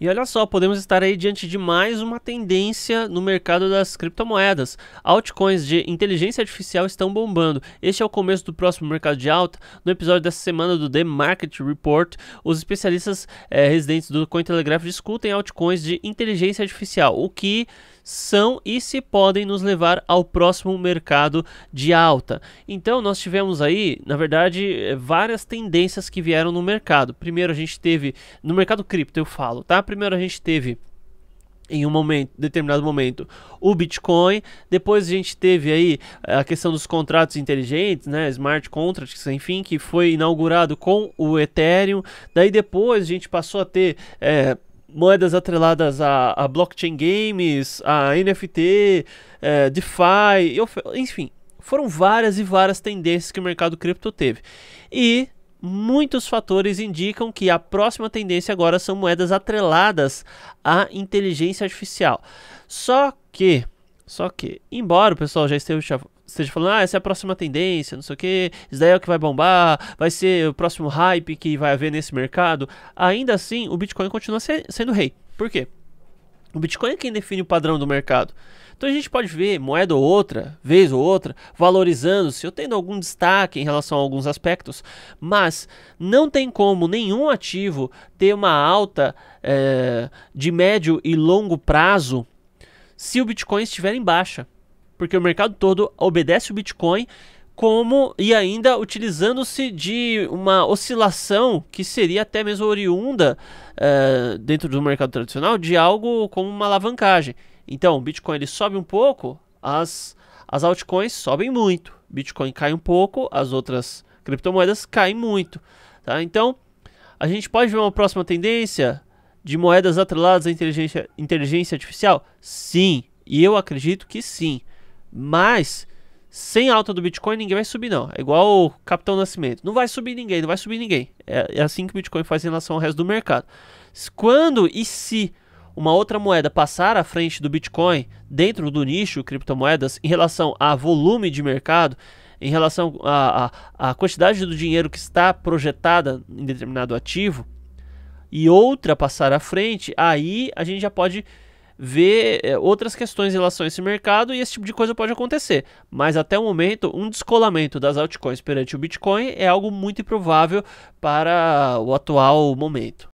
E olha só, podemos estar aí diante de mais uma tendência no mercado das criptomoedas. Altcoins de inteligência artificial estão bombando. Este é o começo do próximo mercado de alta. No episódio dessa semana do The Market Report, os especialistas é, residentes do Cointelegraph discutem altcoins de inteligência artificial, o que são e se podem nos levar ao próximo mercado de alta. Então nós tivemos aí, na verdade, eh, várias tendências que vieram no mercado. Primeiro a gente teve no mercado cripto, eu falo, tá? Primeiro a gente teve em um momento, determinado momento, o Bitcoin. Depois a gente teve aí eh, a questão dos contratos inteligentes, né, smart contracts, enfim, que foi inaugurado com o Ethereum. Daí depois a gente passou a ter é, moedas atreladas a, a blockchain games, a NFT, é, DeFi, enfim, foram várias e várias tendências que o mercado cripto teve. E muitos fatores indicam que a próxima tendência agora são moedas atreladas à inteligência artificial. Só que, só que, embora o pessoal já esteja esteja falando, ah, essa é a próxima tendência, não sei o que, isso daí é o que vai bombar, vai ser o próximo hype que vai haver nesse mercado, ainda assim o Bitcoin continua sendo rei. Por quê? O Bitcoin é quem define o padrão do mercado. Então a gente pode ver moeda ou outra, vez ou outra, valorizando-se ou tendo algum destaque em relação a alguns aspectos, mas não tem como nenhum ativo ter uma alta é, de médio e longo prazo se o Bitcoin estiver em baixa porque o mercado todo obedece o Bitcoin como e ainda utilizando-se de uma oscilação que seria até mesmo oriunda uh, dentro do mercado tradicional de algo como uma alavancagem. Então, o Bitcoin ele sobe um pouco, as, as altcoins sobem muito. Bitcoin cai um pouco, as outras criptomoedas caem muito. Tá? Então, a gente pode ver uma próxima tendência de moedas atreladas à inteligência, inteligência artificial? Sim, e eu acredito que sim. Mas sem alta do Bitcoin ninguém vai subir não. É igual o Capitão Nascimento. Não vai subir ninguém, não vai subir ninguém. É, é assim que o Bitcoin faz em relação ao resto do mercado. Quando e se uma outra moeda passar à frente do Bitcoin dentro do nicho criptomoedas em relação a volume de mercado, em relação à quantidade do dinheiro que está projetada em determinado ativo, e outra passar à frente, aí a gente já pode ver é, outras questões em relação a esse mercado e esse tipo de coisa pode acontecer. Mas até o momento, um descolamento das altcoins perante o Bitcoin é algo muito improvável para o atual momento.